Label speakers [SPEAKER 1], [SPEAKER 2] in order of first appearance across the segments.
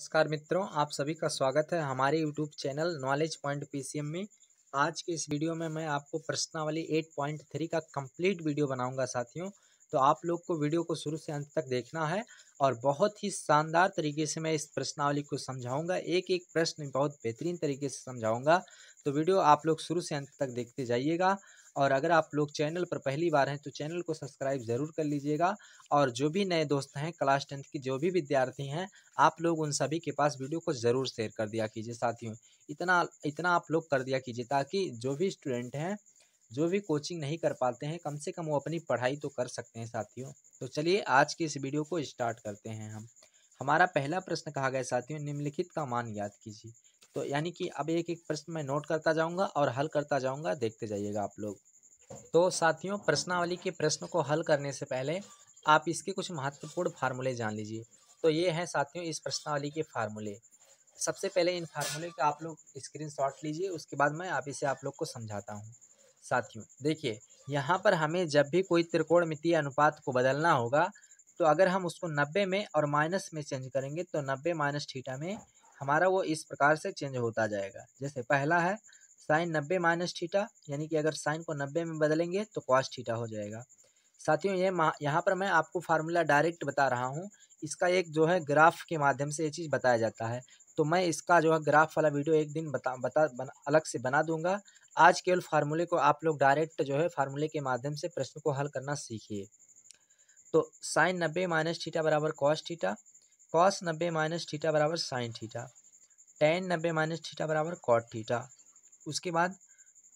[SPEAKER 1] नमस्कार मित्रों आप सभी का स्वागत है हमारे YouTube channel knowledge point PCM में आज के इस वीडियो में मैं आपको प्रश्नावली थ्री का कंप्लीट वीडियो बनाऊंगा साथियों तो आप लोग को वीडियो को शुरू से अंत तक देखना है और बहुत ही शानदार तरीके से मैं इस प्रश्नावली को समझाऊंगा एक एक प्रश्न बहुत बेहतरीन तरीके से समझाऊंगा तो वीडियो आप लोग शुरू से अंत तक देखते जाइएगा और अगर आप लोग चैनल पर पहली बार हैं तो चैनल को सब्सक्राइब ज़रूर कर लीजिएगा और जो भी नए दोस्त हैं क्लास टेंथ की जो भी विद्यार्थी हैं आप लोग उन सभी के पास वीडियो को ज़रूर शेयर कर दिया कीजिए साथियों इतना इतना आप लोग कर दिया कीजिए ताकि जो भी स्टूडेंट हैं जो भी कोचिंग नहीं कर पाते हैं कम से कम वो अपनी पढ़ाई तो कर सकते हैं साथियों तो चलिए आज की इस वीडियो को स्टार्ट करते हैं हम हमारा पहला प्रश्न कहा गया साथियों निम्नलिखित का मान याद कीजिए तो यानी कि अब एक एक प्रश्न मैं नोट करता जाऊंगा और हल करता जाऊंगा देखते जाइएगा आप लोग तो साथियों प्रश्नावली के प्रश्न को हल करने से पहले आप इसके कुछ महत्वपूर्ण फार्मूले जान लीजिए तो ये हैं साथियों इस प्रश्नावली के फार्मूले सबसे पहले इन फार्मूले का आप लोग स्क्रीन लीजिए उसके बाद मैं आप इसे आप लोग को समझाता हूँ साथियों देखिए यहाँ पर हमें जब भी कोई त्रिकोण अनुपात को बदलना होगा तो अगर हम उसको नब्बे में और माइनस में चेंज करेंगे तो नब्बे माइनस ठीटा में हमारा वो इस प्रकार से चेंज होता जाएगा जैसे पहला है साइन नब्बे माइनस थीटा यानी कि अगर साइन को नब्बे में बदलेंगे तो कॉस थीटा हो जाएगा साथियों ये यहाँ पर मैं आपको फार्मूला डायरेक्ट बता रहा हूँ इसका एक जो है ग्राफ के माध्यम से ये चीज़ बताया जाता है तो मैं इसका जो है ग्राफ वाला वीडियो एक दिन बता बता बना, अलग से बना दूंगा आज केवल फार्मूले को आप लोग डायरेक्ट जो है फार्मूले के माध्यम से प्रश्न को हल करना सीखिए तो साइन नब्बे माइनस थीटा बराबर कॉस थीटा कॉस नब्बे माइनस थीटा बराबर साइन थीटा टेन नब्बे माइनस थीटा बराबर कॉट थीटा उसके बाद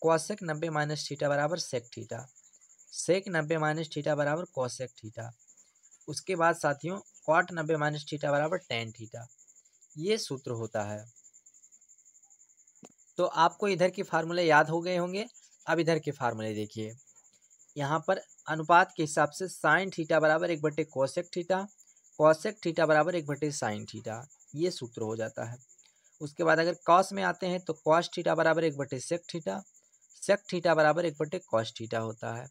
[SPEAKER 1] कॉसेक नब्बे माइनस थीटा बराबर सेक थीटा सेक नब्बे माइनस थीटा बराबर कॉसेक थीटा उसके बाद साथियों कॉट नब्बे माइनस थीटा बराबर टेन थीटा ये सूत्र होता है तो आपको इधर के फार्मूले याद हो गए होंगे अब इधर के फार्मूले देखिए यहाँ पर अनुपात के हिसाब से साइन थीटा बराबर एक बटे कौशक थीटा कौशक थीटा बराबर एक बटे साइन थीटा ये सूत्र हो जाता है उसके बाद अगर कॉस में आते हैं तो कॉस ठीटा बराबर एक बटे सेक ठीटा सेक ठीटा बराबर एक बटे कॉस ठीटा होता है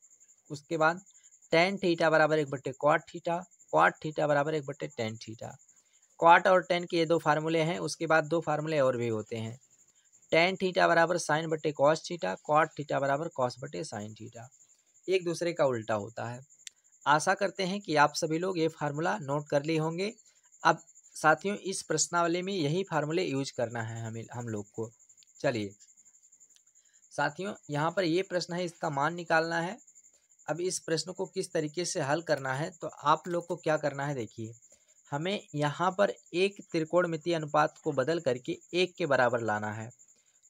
[SPEAKER 1] उसके बाद टेन ठीटा बराबर एक बटे क्वाट ठीटा क्वाट ठीटा बराबर एक बटे टेन ठीटा क्वाट और टेन के ये दो फार्मूले हैं उसके बाद दो फार्मूले और भी होते हैं टेन ठीटा बराबर साइन बटे कॉस ठीटा क्वाट ठीटा बराबर कॉस बटे साइन ठीटा एक दूसरे का उल्टा होता है आशा करते हैं कि आप सभी लोग ये फार्मूला नोट कर लिए होंगे अब साथियों इस प्रश्नावली में यही फार्मूले यूज करना है हमें हम लोग को चलिए साथियों यहाँ पर ये प्रश्न है इसका मान निकालना है अब इस प्रश्न को किस तरीके से हल करना है तो आप लोग को क्या करना है देखिए हमें यहाँ पर एक त्रिकोणमितीय अनुपात को बदल करके एक के बराबर लाना है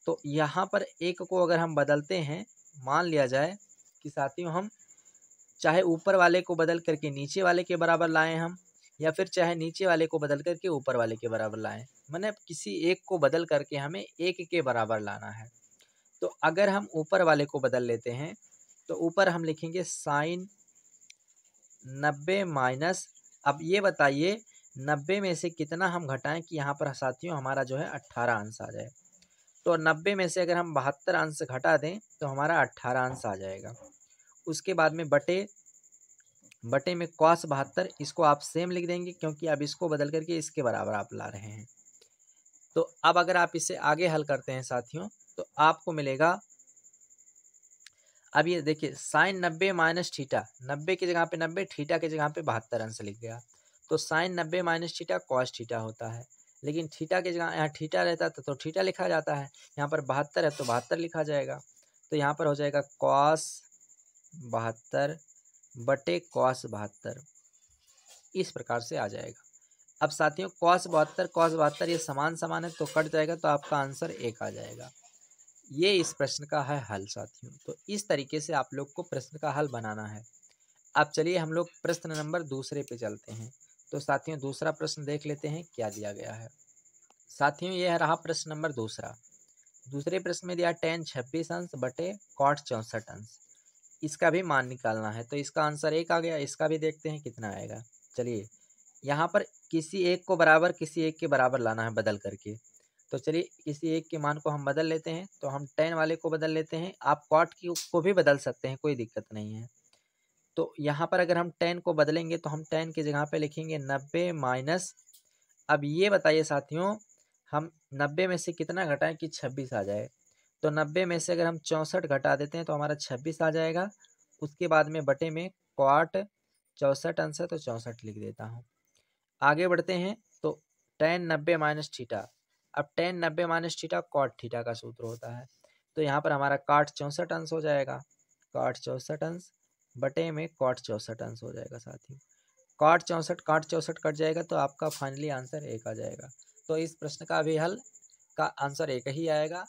[SPEAKER 1] तो यहाँ पर एक को अगर हम बदलते हैं मान लिया जाए कि साथियों हम चाहे ऊपर वाले को बदल करके नीचे वाले के बराबर लाएं हम या फिर चाहे नीचे वाले को बदल करके ऊपर वाले के बराबर लाएं मैंने किसी एक को बदल करके हमें एक के बराबर लाना है तो अगर हम ऊपर वाले को बदल लेते हैं तो ऊपर हम लिखेंगे साइन नब्बे माइनस अब ये बताइए नब्बे में से कितना हम घटाएं कि यहाँ पर साथियों हमारा जो है अट्ठारह अंश आ जाए तो नब्बे में से अगर हम बहत्तर अंश घटा दें तो हमारा अट्ठारह अंश आ जाएगा उसके बाद में बटे बटे में कॉस बहत्तर इसको आप सेम लिख देंगे क्योंकि अब इसको बदल करके इसके बराबर आप ला रहे हैं तो अब अगर आप इसे आगे हल करते हैं साथियों तो आपको मिलेगा अब ये देखिए साइन नब्बे माइनस ठीटा नब्बे की जगह पे नब्बे ठीटा की जगह पे बहत्तर अंश लिख गया तो साइन नब्बे माइनस ठीटा कॉस ठीटा होता है लेकिन ठीटा की जगह यहाँ ठीटा रहता था तो ठीटा लिखा जाता है यहाँ पर बहत्तर है तो बहत्तर लिखा जाएगा तो यहाँ पर हो जाएगा कॉस बहत्तर बटे कॉस बहत्तर इस प्रकार से आ जाएगा अब साथियों कॉस बहत्तर कॉस बहत्तर ये समान समान है तो कट जाएगा तो आपका आंसर एक आ जाएगा ये इस प्रश्न का है हल साथियों तो इस तरीके से आप लोग को प्रश्न का हल बनाना है अब चलिए हम लोग प्रश्न नंबर दूसरे पे चलते हैं तो साथियों दूसरा प्रश्न देख लेते हैं क्या दिया गया है साथियों यह रहा प्रश्न नंबर दूसरा दूसरे प्रश्न में दिया टेन छब्बीस अंश बटे कॉट चौंसठ अंश इसका भी मान निकालना है तो इसका आंसर एक आ गया इसका भी देखते हैं कितना आएगा चलिए यहाँ पर किसी एक को बराबर किसी एक के बराबर लाना है बदल करके तो चलिए किसी एक के मान को हम बदल लेते हैं तो हम टेन वाले को बदल लेते हैं आप कॉट की को भी बदल सकते हैं कोई दिक्कत नहीं है तो यहाँ पर अगर हम टेन को बदलेंगे तो हम टेन की जगह पे लिखेंगे नब्बे माइनस अब ये बताइए साथियों हम नब्बे में से कितना घटाएं कि छब्बीस आ जाए तो नब्बे में से अगर हम चौंसठ घटा देते हैं तो हमारा छब्बीस आ जाएगा उसके बाद में बटे में क्वाट चौंसठ आंसर तो चौंसठ लिख देता हूँ आगे बढ़ते हैं तो टेन नब्बे माइनस ठीठा अब टेन नब्बे माइनस ठीठा क्वाट ठीठा का सूत्र होता है तो यहाँ पर हमारा काट चौंसठ अंश हो जाएगा काट चौंसठ अंश बटे में काट चौंसठ अंश हो जाएगा साथियों काट चौंसठ काट चौंसठ कट जाएगा तो आपका फाइनली आंसर एक आ जाएगा तो इस प्रश्न का भी हल का आंसर एक ही आएगा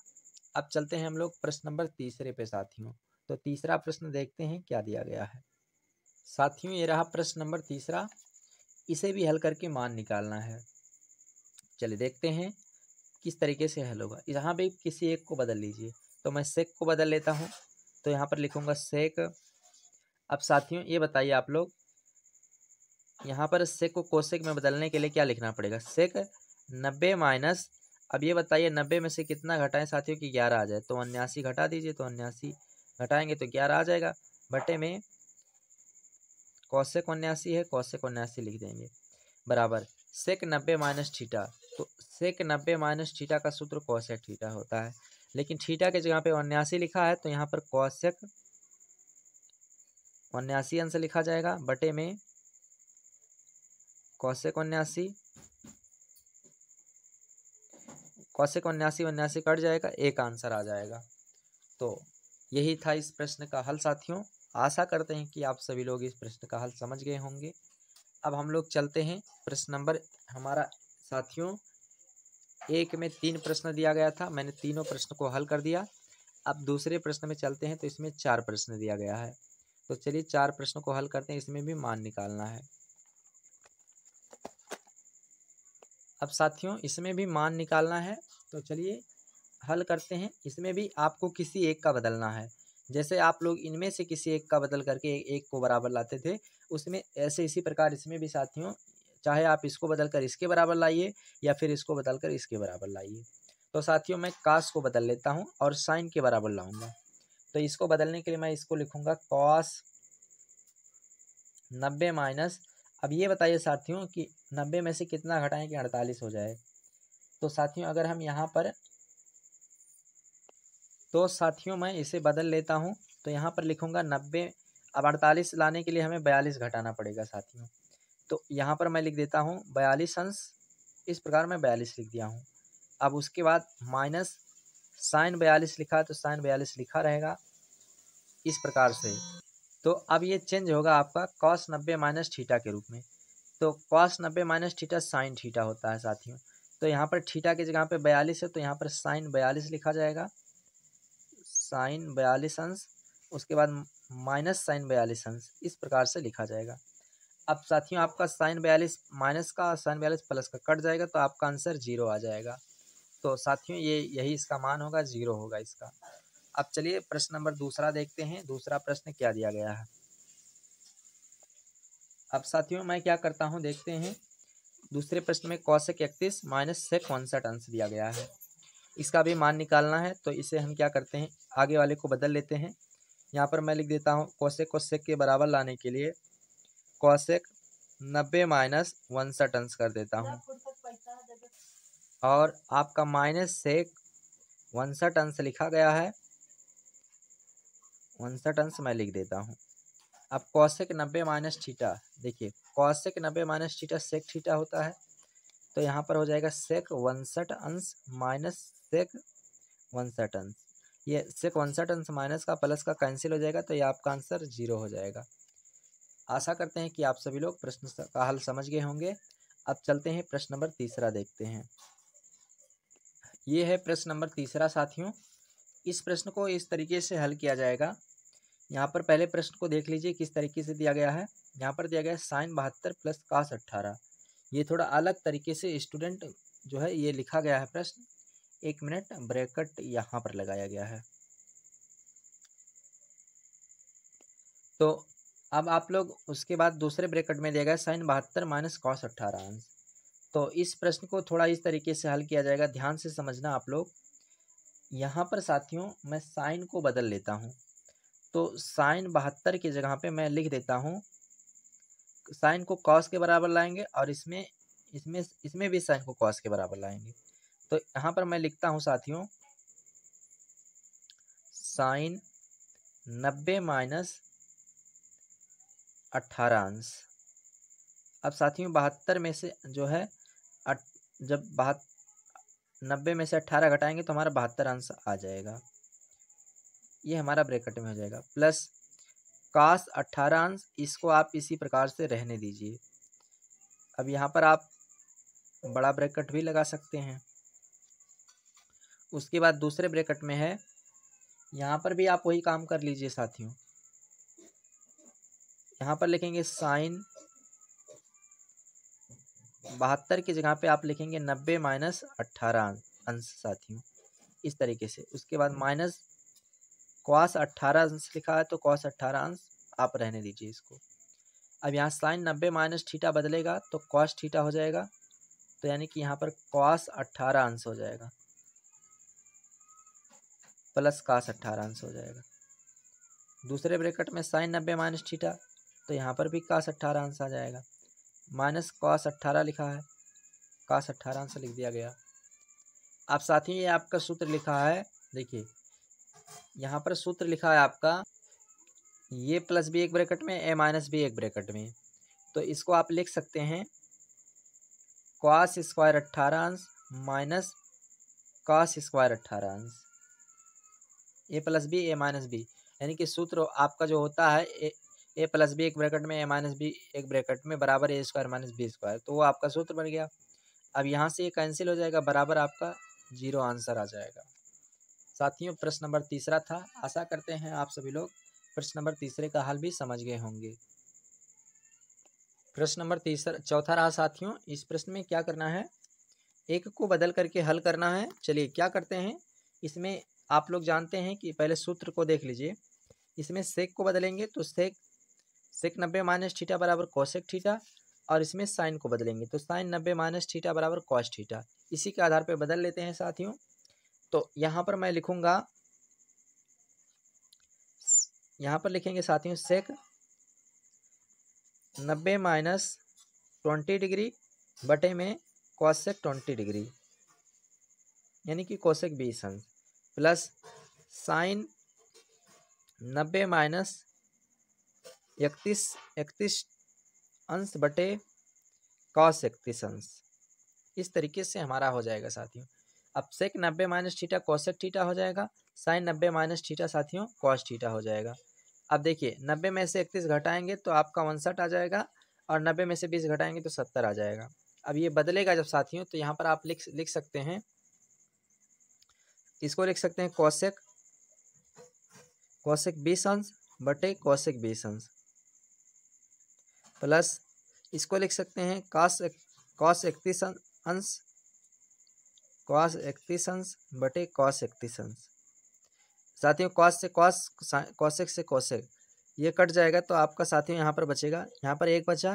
[SPEAKER 1] अब चलते हैं हम लोग प्रश्न नंबर तीसरे पे साथियों तो तीसरा प्रश्न देखते हैं क्या दिया गया है साथियों ये रहा प्रश्न नंबर तीसरा इसे भी हल करके मान निकालना है चलिए देखते हैं किस तरीके से हल होगा यहाँ भी किसी एक को बदल लीजिए तो मैं सेक को बदल लेता हूँ तो यहाँ पर लिखूँगा सेक अब साथियों ये बताइए आप लोग यहाँ पर सेक को कोसेक में बदलने के लिए क्या लिखना पड़ेगा सेक नब्बे माइनस अब ये बताइए नब्बे में से कितना घटाएं साथियों कि ग्यारह आ जाए तो उन्यासी घटा दीजिए तो उन्यासी घटाएंगे तो ग्यारह आ जाएगा बटे में कौशिक उन्यासी है कौशिक उन्यासी लिख देंगे बराबर सेक नब्बे माइनस ठीटा तो सेक नब्बे माइनस ठीटा का सूत्र कौशिक ठीटा होता है लेकिन ठीटा के जगह पे उन्यासी लिखा है तो यहाँ पर कौशिक उन्यासी आंसर लिखा जाएगा बटे में कौशिक उन्यासी कौशिक उन्यासी उन्यासी कट जाएगा एक आंसर आ जाएगा तो यही था इस प्रश्न का हल साथियों आशा करते हैं कि आप सभी लोग इस प्रश्न का हल समझ गए होंगे अब हम लोग चलते हैं प्रश्न नंबर हमारा साथियों एक में तीन प्रश्न दिया गया था मैंने तीनों प्रश्न को हल कर दिया अब दूसरे प्रश्न में चलते हैं तो इसमें चार प्रश्न दिया गया है तो चलिए चार प्रश्नों को हल करते हैं इसमें भी मान निकालना है अब साथियों इसमें भी मान निकालना है तो चलिए हल करते हैं इसमें भी आपको किसी एक का बदलना है जैसे आप लोग इनमें से किसी एक का बदल करके एक को बराबर लाते थे उसमें ऐसे इसी प्रकार इसमें भी साथियों चाहे आप इसको बदल कर इसके बराबर लाइए या फिर इसको बदल कर इसके बराबर लाइए तो साथियों मैं कास को बदल लेता हूँ और साइन के बराबर लाऊंगा तो इसको बदलने के लिए मैं इसको लिखूंगा कॉस नब्बे माइनस अब ये बताइए साथियों कि नब्बे में से कितना घटाएं कि अड़तालीस हो जाए तो साथियों अगर हम यहाँ पर तो साथियों मैं इसे बदल लेता हूँ तो यहाँ पर लिखूँगा नब्बे अब अड़तालीस लाने के लिए हमें बयालीस घटाना पड़ेगा साथियों तो यहाँ पर मैं लिख देता हूँ बयालीस अंश इस प्रकार मैं बयालीस लिख दिया हूँ अब उसके बाद माइनस साइन बयालीस लिखा तो साइन बयालीस लिखा रहेगा इस प्रकार से तो अब ये चेंज होगा आपका कॉस नब्बे माइनस ठीटा के रूप में तो कॉस नब्बे माइनस ठीटा साइन ठीटा होता है साथियों तो यहाँ पर ठीटा की जगह पे बयालीस है तो यहाँ पर साइन बयालीस लिखा जाएगा साइन बयालीस अंश उसके बाद माइनस साइन बयालीस अंश इस प्रकार से लिखा जाएगा अब साथियों आपका साइन बयालीस माइनस का साइन बयालीस प्लस का कट जाएगा तो आपका आंसर जीरो आ जाएगा तो साथियों ये यही इसका मान होगा जीरो होगा इसका अब चलिए प्रश्न नंबर दूसरा देखते हैं दूसरा प्रश्न क्या दिया गया है अब साथियों मैं क्या करता हूँ देखते हैं दूसरे प्रश्न में कौशिक इकतीस माइनस से कौनसठ अंश दिया गया है इसका भी मान निकालना है तो इसे हम क्या करते हैं आगे वाले को बदल लेते हैं यहाँ पर मैं लिख देता हूँ कौशेक को सेक के बराबर लाने के लिए कौशेक नब्बे माइनस उनसठ अंश कर देता हूँ और आपका माइनस सेक उनसठ अंश लिखा गया है उनसठ अंश मैं लिख देता हूँ अब कौशिक नब्बे माइनस ठीटा देखिए कौशिक नब्बे माइनस ठीटा सेक ठीटा होता है तो यहाँ पर हो जाएगा सेक उनसठ अंश माइनस सेक उनसठ अंश ये सेक उनसठ अंश माइनस का प्लस का कैंसिल हो जाएगा तो ये आपका आंसर जीरो हो जाएगा आशा करते हैं कि आप सभी लोग प्रश्न का हल समझ गए होंगे अब चलते हैं प्रश्न नंबर तीसरा देखते हैं ये है प्रश्न नंबर तीसरा साथियों इस प्रश्न को इस तरीके से हल किया जाएगा यहाँ पर पहले प्रश्न को देख लीजिए किस तरीके से दिया गया है यहाँ पर दिया गया है साइन बहत्तर प्लस कास अट्ठारह ये थोड़ा अलग तरीके से स्टूडेंट जो है ये लिखा गया है प्रश्न एक मिनट ब्रैकेट यहाँ पर लगाया गया है तो अब आप लोग उसके बाद दूसरे ब्रैकेट में दिया गया साइन बहत्तर माइनस कॉस अट्ठारह तो इस प्रश्न को थोड़ा इस तरीके से हल किया जाएगा ध्यान से समझना आप लोग यहाँ पर साथियों मैं साइन को बदल लेता हूँ तो साइन बहत्तर की जगह पे मैं लिख देता हूँ साइन को कॉस के बराबर लाएंगे और इसमें इसमें इसमें भी साइन को कॉस के बराबर लाएंगे तो यहाँ पर मैं लिखता हूँ साथियों साइन नब्बे माइनस अट्ठारह अंश अब साथियों बहत्तर में से जो है जब बहत्तर नब्बे में से अट्ठारह घटाएंगे तो हमारा बहत्तर आंसर आ जाएगा ये हमारा ब्रैकेट में हो जाएगा प्लस कास अट्ठारह अंश इसको आप इसी प्रकार से रहने दीजिए अब यहाँ पर आप बड़ा ब्रैकेट भी लगा सकते हैं उसके बाद दूसरे ब्रैकेट में है यहाँ पर भी आप वही काम कर लीजिए साथियों यहाँ पर लिखेंगे साइन बहत्तर की जगह पे आप लिखेंगे नब्बे माइनस अट्ठारह अंश साथियों इस तरीके से उसके बाद माइनस कॉस अट्ठारह अंश लिखा है तो कॉस अट्ठारह अंश आप रहने दीजिए इसको अब यहाँ साइन नब्बे माइनस ठीठा बदलेगा तो कॉस ठीठा हो जाएगा तो यानी कि यहाँ पर कॉस अट्ठारह अंश हो जाएगा प्लस कास अट्ठारह अंश हो जाएगा दूसरे ब्रैकेट में साइन नब्बे माइनस ठीठा तो यहाँ पर भी कास अट्ठारह अंश आ जाएगा माइनस कॉस अट्ठारह लिखा है कॉस अट्ठारह आंसर लिख दिया गया आप साथ ही आपका सूत्र लिखा है देखिए यहाँ पर सूत्र लिखा है आपका ये प्लस भी एक ब्रैकेट में ए माइनस भी एक ब्रैकेट में तो इसको आप लिख सकते हैं कॉस स्क्वायर अट्ठारह अंश माइनस कॉस स्क्वायर अट्ठारह अंश A plus B A minus B यानी कि सूत्र आपका जो होता है ए ए प्लस बी एक ब्रैकेट में ए माइनस बी एक ब्रैकेट में बराबर A square minus B square तो वो आपका सूत्र बन गया अब यहाँ से ये कैंसिल हो जाएगा बराबर आपका जीरो आंसर आ जाएगा साथियों प्रश्न नंबर तीसरा था आशा करते हैं आप सभी लोग प्रश्न नंबर तीसरे का हल भी समझ गए होंगे प्रश्न नंबर तीसरा चौथा रहा साथियों इस प्रश्न में क्या करना है एक को बदल करके हल करना है चलिए क्या करते हैं इसमें आप लोग जानते हैं कि पहले सूत्र को देख लीजिए इसमें सेक को बदलेंगे तो सेक सेक नब्बे माइनस ठीठा बराबर कौशेक ठीठा और इसमें साइन को बदलेंगे तो साइन नब्बे माइनस ठीठा बराबर कॉस ठीठा इसी के आधार पर बदल लेते हैं साथियों तो यहाँ पर मैं लिखूँगा यहाँ पर लिखेंगे साथियों सेक नब्बे माइनस ट्वेंटी डिग्री बटे में कॉसेक ट्वेंटी डिग्री यानी कि कॉसेक बीस अंश प्लस साइन नब्बे माइनस इकतीस इकतीस अंश बटे कॉस इकतीस अंश इस तरीके से हमारा हो जाएगा साथियों अब सेक नब्बे माइनस ठीटा कौशक ठीटा हो जाएगा साइन नब्बे माइनस ठीटा साथियों कॉस ठीटा हो जाएगा अब देखिए नब्बे में से इकतीस घटाएंगे तो आपका उनसठ आ जाएगा और नब्बे में से बीस घटाएंगे तो सत्तर आ जाएगा अब ये बदलेगा जब साथियों तो यहाँ पर आप लिख लिख सकते हैं इसको लिख सकते हैं कौशिक कौशिक बीस अंश बटे कौशिक बीस अंश प्लस इसको लिख सकते हैं कॉस कॉस इकतीस अं, अंश कॉस इकतीस अंश बटे कॉस इकतीस अंश साथियों कॉस से कॉस कौशिक से कौशिक ये कट जाएगा तो आपका साथियों यहाँ पर बचेगा यहाँ पर एक बचा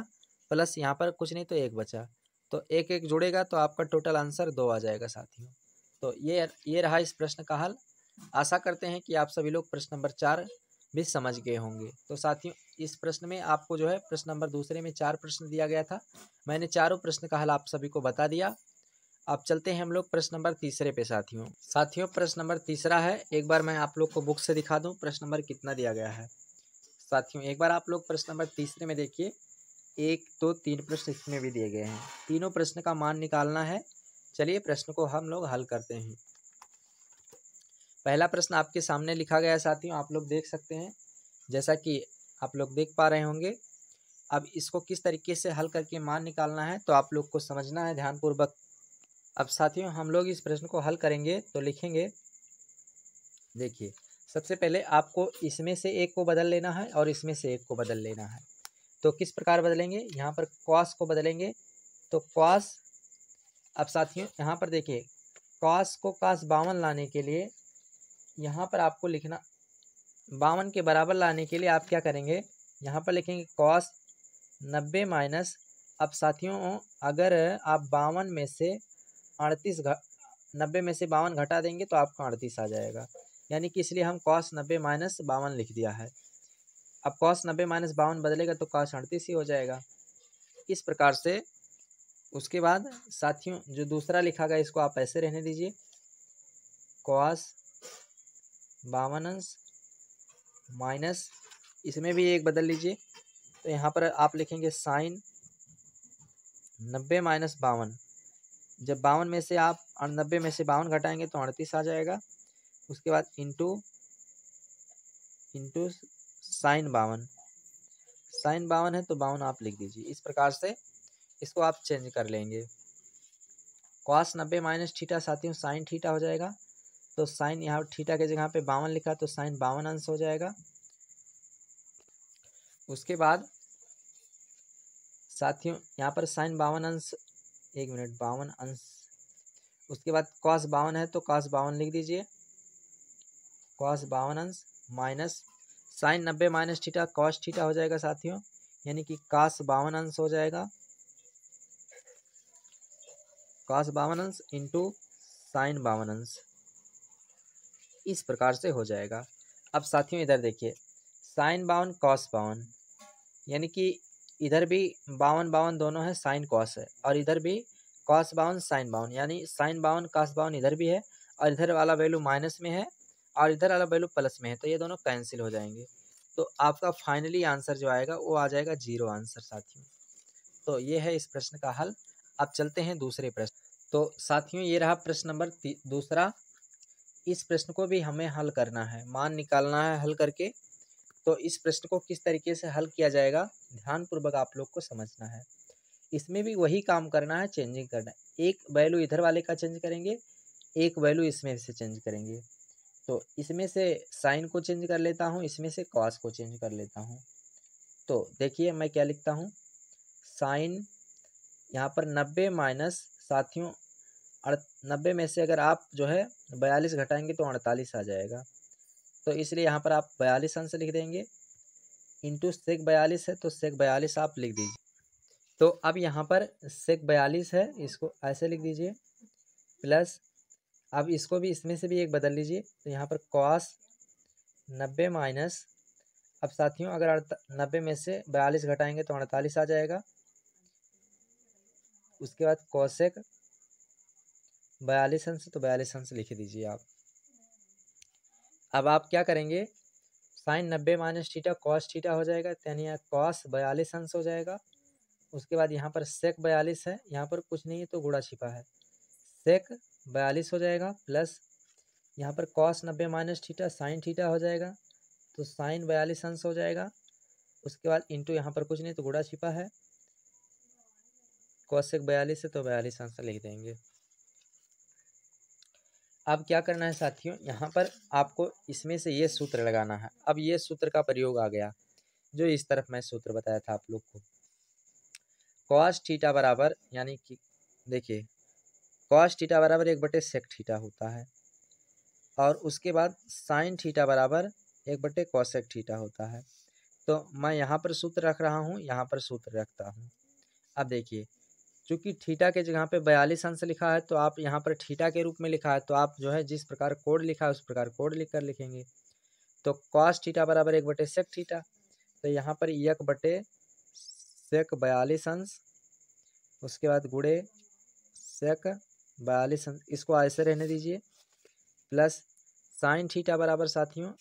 [SPEAKER 1] प्लस यहाँ पर कुछ नहीं तो एक बचा तो एक एक जुड़ेगा तो आपका टोटल आंसर दो आ जाएगा साथियों तो ये ये रहा इस प्रश्न का हल आशा करते हैं कि आप सभी लोग प्रश्न नंबर चार भी समझ गए होंगे तो साथियों इस प्रश्न में आपको जो है प्रश्न नंबर दूसरे में चार प्रश्न दिया गया था मैंने चारों प्रश्न का हल आप सभी को बता दिया अब चलते हैं हम लोग प्रश्न नंबर तीसरे पे साथियों साथियों प्रश्न नंबर तीसरा है एक बार मैं आप लोग को बुक से दिखा दूँ प्रश्न नंबर कितना दिया गया है साथियों एक बार आप लोग प्रश्न नंबर तीसरे में देखिए एक दो तो तीन प्रश्न इसमें भी दिए गए हैं तीनों प्रश्न का मान निकालना है चलिए प्रश्न को हम लोग हल करते हैं पहला प्रश्न आपके सामने लिखा गया है साथियों आप लोग देख सकते हैं जैसा कि आप लोग देख पा रहे होंगे अब इसको किस तरीके से हल करके मान निकालना है तो आप लोग को समझना है ध्यानपूर्वक अब साथियों हम लोग इस प्रश्न को हल करेंगे तो लिखेंगे देखिए सबसे पहले आपको इसमें से एक को बदल लेना है और इसमें से एक को बदल लेना है तो किस प्रकार बदलेंगे यहाँ पर कॉस को बदलेंगे तो कॉस अब साथियों यहाँ पर देखिए कॉस को कास बावन लाने के लिए यहाँ पर आपको लिखना बावन के बराबर लाने के लिए आप क्या करेंगे यहाँ पर लिखेंगे कॉस नब्बे माइनस अब साथियों अगर आप बावन में से अड़तीस नब्बे में से बावन घटा देंगे तो आपका अड़तीस आ जाएगा यानी कि इसलिए हम कॉस नब्बे माइनस बावन लिख दिया है अब कॉस नब्बे माइनस बावन बदलेगा तो कॉस अड़तीस ही हो जाएगा इस प्रकार से उसके बाद साथियों जो दूसरा लिखा गया इसको आप ऐसे रहने दीजिए कॉस बावन अंश माइनस इसमें भी एक बदल लीजिए तो यहाँ पर आप लिखेंगे साइन नब्बे माइनस बावन जब बावन में से आप नब्बे में से बावन घटाएंगे तो अड़तीस आ जाएगा उसके बाद इंटू इंटू साइन बावन साइन बावन है तो बावन आप लिख दीजिए इस प्रकार से इसको आप चेंज कर लेंगे कॉस नब्बे माइनस ठीठा साथियों साइन ठीठा हो जाएगा तो साइन यहाँ ठीठा के जगह पे बावन लिखा तो साइन बावन अंश हो जाएगा उसके बाद साथियों यहाँ पर साइन बावन अंश एक मिनट बावन अंश उसके बाद कॉस बावन है तो कॉस बावन लिख दीजिए कॉस बावन अंश माइनस साइन नब्बे माइनस ठीठा कॉस ठीठा हो जाएगा साथियों यानी कि कास बावन अंश हो जाएगा कास बावन अंश इंटू साइन बावन अंश इस प्रकार से हो जाएगा अब साथियों इधर देखिए साइन बावन कॉस बावन यानी कि इधर भी बावन बावन दोनों है साइन कॉस है और इधर भी कॉस बावन साइन बावन यानी साइन बावन कॉस बावन इधर भी है और इधर वाला वैल्यू माइनस में है और इधर वाला वैल्यू प्लस में है तो ये दोनों कैंसिल हो जाएंगे तो आपका फाइनली आंसर जो आएगा वो आ जाएगा जीरो आंसर साथियों तो ये है इस प्रश्न का हल अब चलते हैं दूसरे प्रश्न तो साथियों ये रहा प्रश्न नंबर दूसरा इस प्रश्न को भी हमें हल करना है मान निकालना है हल करके तो इस प्रश्न को किस तरीके से हल किया जाएगा ध्यानपूर्वक आप लोग को समझना है इसमें भी वही काम करना है चेंजिंग करना एक वैल्यू इधर वाले का चेंज करेंगे एक वैल्यू इसमें से चेंज करेंगे तो इसमें से साइन को चेंज कर लेता हूँ इसमें से कॉस को चेंज कर लेता हूँ तो देखिए मैं क्या लिखता हूँ साइन यहाँ पर नब्बे माइनस साथियों नब्बे में से अगर आप जो है बयालीस घटाएंगे तो अड़तालीस आ जाएगा तो इसलिए यहाँ पर आप बयालीस अंश लिख देंगे इंटू सेक बयालीस है तो सेक बयालीस आप लिख दीजिए तो अब यहाँ पर सेक बयालीस है इसको ऐसे लिख दीजिए प्लस अब इसको भी इसमें से भी एक बदल लीजिए तो यहाँ पर कॉस नब्बे माइनस अब साथियों अगर नब्बे में से बयालीस घटाएंगे तो अड़तालीस आ जाएगा उसके बाद कौशेक बयालीस अंश तो बयालीस अंश लिख दीजिए आप अब आप क्या करेंगे साइन नब्बे माइनस टीटा कॉस टीटा हो जाएगा यानी यहाँ कॉस बयालीस अंश हो जाएगा उसके बाद यहाँ पर सेक बयालीस है यहाँ पर कुछ नहीं है तो गुड़ा छिपा है सेक बयालीस हो जाएगा प्लस यहाँ पर कॉस नब्बे माइनस ठीठा साइन ठीठा हो जाएगा तो साइन बयालीस अंश हो जाएगा उसके बाद इंटू यहाँ पर कुछ नहीं तो गुड़ा छिपा है कॉस एक बयालीस है तो बयालीस अंश लिख देंगे अब क्या करना है साथियों यहाँ पर आपको इसमें से ये सूत्र लगाना है अब ये सूत्र का प्रयोग आ गया जो इस तरफ मैं सूत्र बताया था आप लोग को कॉस ठीटा बराबर यानी कि देखिए कॉस ठीटा बराबर एक बटे सेक ठीटा होता है और उसके बाद साइन ठीटा बराबर एक बटे कॉसेक ठीटा होता है तो मैं यहाँ पर सूत्र रख रहा हूँ यहाँ पर सूत्र रखता हूँ अब देखिए चूँकि ठीटा के जगह पे बयालीस अंश लिखा है तो आप यहाँ पर ठीटा के रूप में लिखा है तो आप जो है जिस प्रकार कोड लिखा है उस प्रकार कोड लिख कर लिखेंगे तो कॉस ठीटा बराबर एक बटे सेक ठीटा तो यहाँ पर एक बटे सेक बयालीस अंश उसके बाद गुड़े सेक बयालीस अंश इसको ऐसे रहने दीजिए प्लस साइन ठीटा बराबर साथियों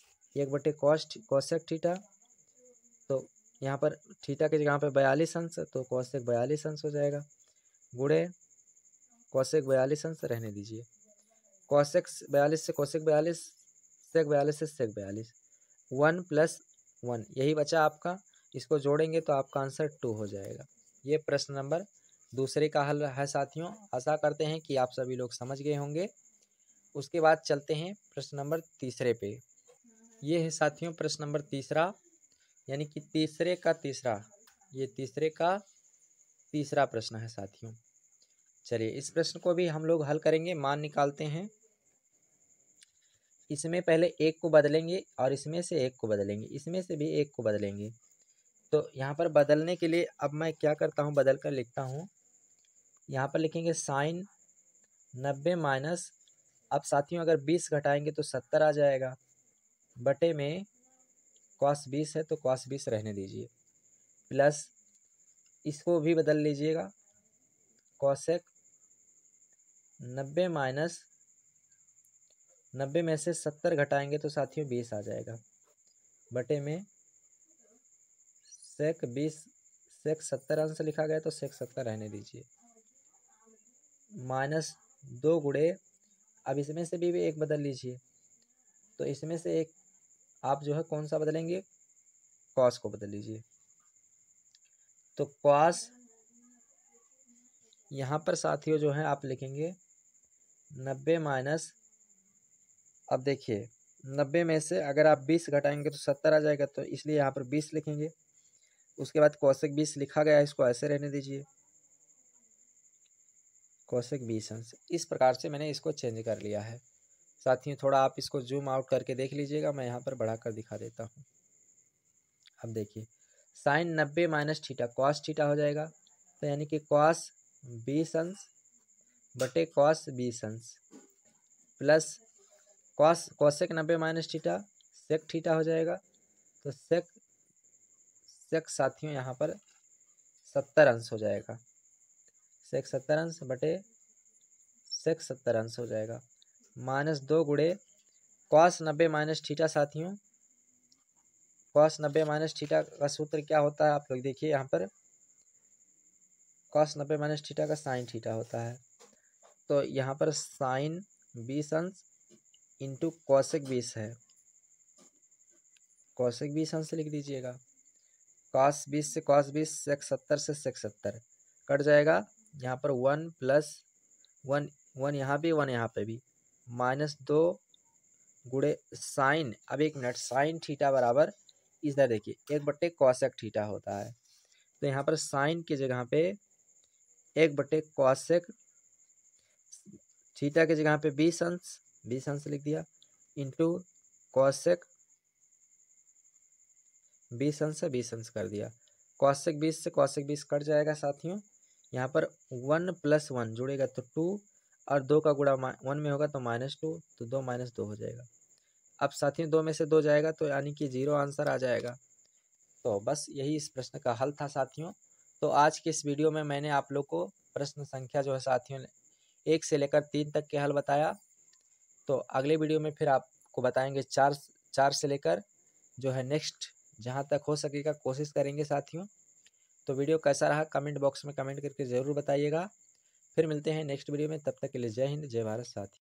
[SPEAKER 1] एक बटे कॉस्ट कौशक ठीटा तो यहाँ पर ठीटा के जगह पर बयालीस अंश तो कौशक बयालीस अंश हो जाएगा गुड़े कौशिक बयालीस अंश रहने दीजिए कौशिक बयालीस से कौशिक बयालीस सेक बयालीस से सेक बयालीस वन प्लस वन यही बचा आपका इसको जोड़ेंगे तो आपका आंसर टू हो जाएगा ये प्रश्न नंबर दूसरे का हल है साथियों आशा करते हैं कि आप सभी लोग समझ गए होंगे उसके बाद चलते हैं प्रश्न नंबर तीसरे पे ये है साथियों प्रश्न नंबर तीसरा यानी कि तीसरे का तीसरा ये तीसरे का तीसरा प्रश्न है साथियों चलिए इस प्रश्न को भी हम लोग हल करेंगे मान निकालते हैं इसमें पहले एक को बदलेंगे और इसमें से एक को बदलेंगे इसमें से भी एक को बदलेंगे तो यहाँ पर बदलने के लिए अब मैं क्या करता हूँ बदल कर लिखता हूँ यहाँ पर लिखेंगे साइन नब्बे माइनस अब साथियों अगर बीस घटाएंगे तो सत्तर आ जाएगा बटे में कॉस बीस है तो कॉस बीस रहने दीजिए प्लस इसको भी बदल लीजिएगा कौशेक नब्बे माइनस नब्बे में से सत्तर घटाएंगे तो साथियों बीस आ जाएगा बटे में सेक बीस सेक सत्तर अंश लिखा गया तो सेक सत्तर रहने दीजिए माइनस दो गुड़े अब इसमें से भी, भी एक बदल लीजिए तो इसमें से एक आप जो है कौन सा बदलेंगे कॉस को बदल लीजिए तो क्वास यहाँ पर साथियों जो है आप लिखेंगे नब्बे माइनस अब देखिए नब्बे में से अगर आप बीस घटाएंगे तो सत्तर आ जाएगा तो इसलिए यहाँ पर बीस लिखेंगे उसके बाद कौशिक बीस लिखा गया है इसको ऐसे रहने दीजिए कौशिक बीस अंश इस प्रकार से मैंने इसको चेंज कर लिया है साथियों थोड़ा आप इसको जूम आउट करके देख लीजिएगा मैं यहाँ पर बढ़ा कर दिखा देता हूँ अब देखिए साइन नब्बे माइनस ठीठा कॉस ठीठा हो जाएगा तो यानी कि कॉस बीस अंश बटे कॉस बीस अंश प्लस कॉस कॉसेक नब्बे माइनस ठीठा सेक ठीठा हो जाएगा तो सेक सेक साथियों यहाँ पर सत्तर अंश हो जाएगा सेक सत्तर अंश बटे सेक सत्तर अंश हो जाएगा माइनस दो गुड़े कॉस नब्बे माइनस ठीठा साथियों कॉस नब्बे माइनस ठीठा का सूत्र क्या होता है आप लोग देखिए यहाँ पर कॉस नब्बे माइनस ठीठा का साइन ठीठा होता है तो यहाँ पर साइन बीस अंश इंटू कौशिक बीस है कौशिक बीस अंश लिख दीजिएगा कॉस बीस से कॉस बीस सेक सत्तर से सेक सत्तर कट जाएगा यहाँ पर वन प्लस वन वन यहाँ भी वन यहाँ पे भी माइनस दो गुड़े साइन अब एक मिनट साइन थीटा बराबर इधर देखिए एक बट्टे कॉशेक ठीठा होता है तो यहाँ पर साइन की जगह पे एक बट्टे कॉशेक थीटा की जगह पे बीस अंश बीस अंश लिख दिया इंटू कॉशेक बीस अंश से बीस अंश कर दिया कॉशेक बीस से कॉशेक बीस कट जाएगा साथियों यहाँ पर वन प्लस वन जुड़ेगा तो टू और दो का गुड़ा वन में होगा तो माइनस टू तो दो माइनस दो हो जाएगा अब साथियों दो में से दो जाएगा तो यानी कि जीरो आंसर आ जाएगा तो बस यही इस प्रश्न का हल था साथियों तो आज के इस वीडियो में मैंने आप लोग को प्रश्न संख्या जो है साथियों एक से लेकर तीन तक के हल बताया तो अगले वीडियो में फिर आपको बताएंगे चार चार से लेकर जो है नेक्स्ट जहाँ तक हो सकेगा कोशिश करेंगे साथियों तो वीडियो कैसा रहा कमेंट बॉक्स में कमेंट करके ज़रूर बताइएगा फिर मिलते हैं नेक्स्ट वीडियो में तब तक के लिए जय हिंद जय भारत साथी